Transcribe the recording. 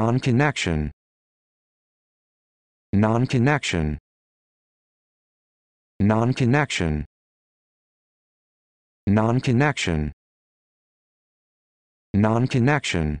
non-connection non-connection non-connection non-connection non-connection